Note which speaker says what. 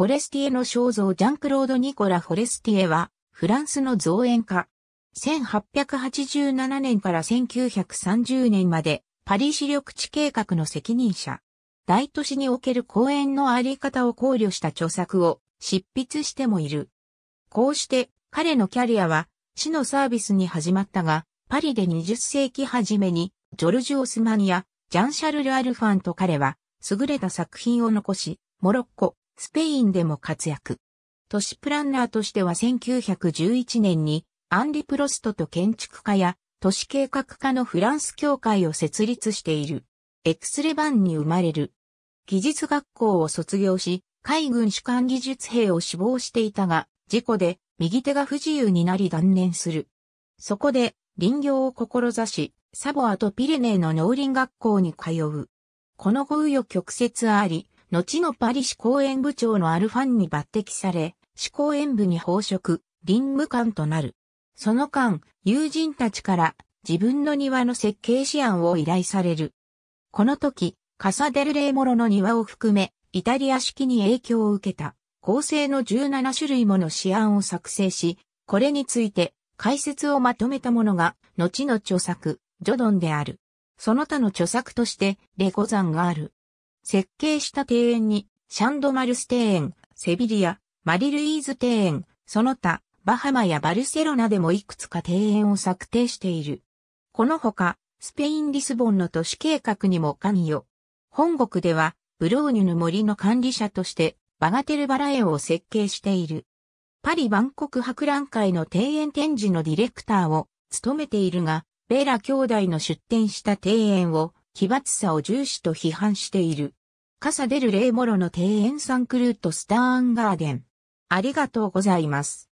Speaker 1: フォレスティエの肖像ジャンクロード・ニコラ・フォレスティエは、フランスの造園家。1887年から1930年まで、パリ市緑地計画の責任者。大都市における公園のあり方を考慮した著作を執筆してもいる。こうして、彼のキャリアは、市のサービスに始まったが、パリで20世紀初めに、ジョルジュ・オスマニア、ジャン・シャルル・アルファンと彼は、優れた作品を残し、モロッコ、スペインでも活躍。都市プランナーとしては1911年にアンリ・プロストと建築家や都市計画家のフランス協会を設立している。エクスレバンに生まれる。技術学校を卒業し、海軍主管技術兵を志望していたが、事故で右手が不自由になり断念する。そこで林業を志し、サボアとピレネーの農林学校に通う。この後紆を曲折あり、後のパリ市公園部長のアルファンに抜擢され、市公園部に報職、林務官となる。その間、友人たちから自分の庭の設計試案を依頼される。この時、カサデルレーモロの庭を含め、イタリア式に影響を受けた、構成の17種類もの試案を作成し、これについて解説をまとめたものが、後の著作、ジョドンである。その他の著作として、レゴンがある。設計した庭園に、シャンドマルス庭園、セビリア、マリルイーズ庭園、その他、バハマやバルセロナでもいくつか庭園を策定している。このほか、スペイン・リスボンの都市計画にも関与。本国では、ブローニュの森の管理者として、バガテルバラエを設計している。パリ万国博覧会の庭園展示のディレクターを務めているが、ベーラ兄弟の出展した庭園を奇抜さを重視と批判している。傘出るレイモロの庭園サンクルートスターンガーデン。ありがとうございます。